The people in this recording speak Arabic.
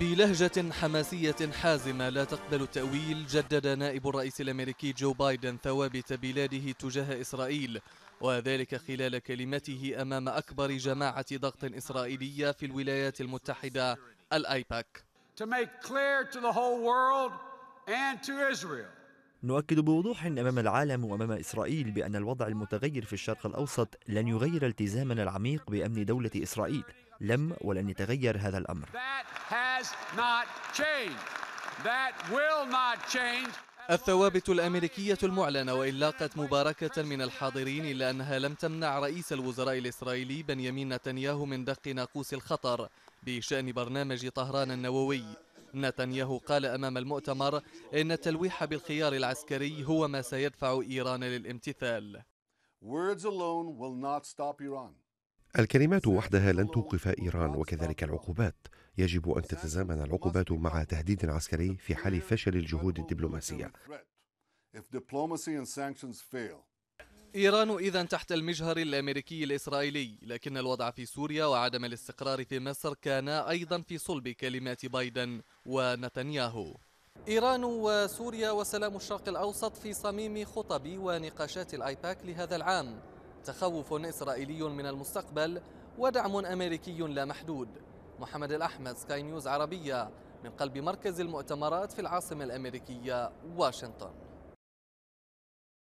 بلهجة حماسية حازمة لا تقبل التأويل جدد نائب الرئيس الأمريكي جو بايدن ثوابت بلاده تجاه إسرائيل وذلك خلال كلمته أمام أكبر جماعة ضغط إسرائيلية في الولايات المتحدة الأيباك نؤكد بوضوح أمام العالم وأمام إسرائيل بأن الوضع المتغير في الشرق الأوسط لن يغير التزامنا العميق بأمن دولة إسرائيل لم ولن يتغير هذا الأمر الثوابت الأمريكية المعلنة وإن لاقت مباركة من الحاضرين إلا أنها لم تمنع رئيس الوزراء الإسرائيلي بنيامين نتنياهو من دق ناقوس الخطر بشأن برنامج طهران النووي نتنياهو قال أمام المؤتمر إن التلويح بالخيار العسكري هو ما سيدفع إيران للامتثال Words alone will not stop Iran. الكلمات وحدها لن توقف ايران وكذلك العقوبات يجب ان تتزامن العقوبات مع تهديد عسكري في حال فشل الجهود الدبلوماسيه إيران إذا تحت المجهر الأمريكي الإسرائيلي لكن الوضع في سوريا وعدم الاستقرار في مصر كان أيضا في صلب كلمات بايدن ونتنياهو إيران وسوريا وسلام الشرق الأوسط في صميم خطب ونقاشات الآيباك لهذا العام تخوف إسرائيلي من المستقبل ودعم أمريكي لا محدود محمد الأحمد سكاي نيوز عربية من قلب مركز المؤتمرات في العاصمة الأمريكية واشنطن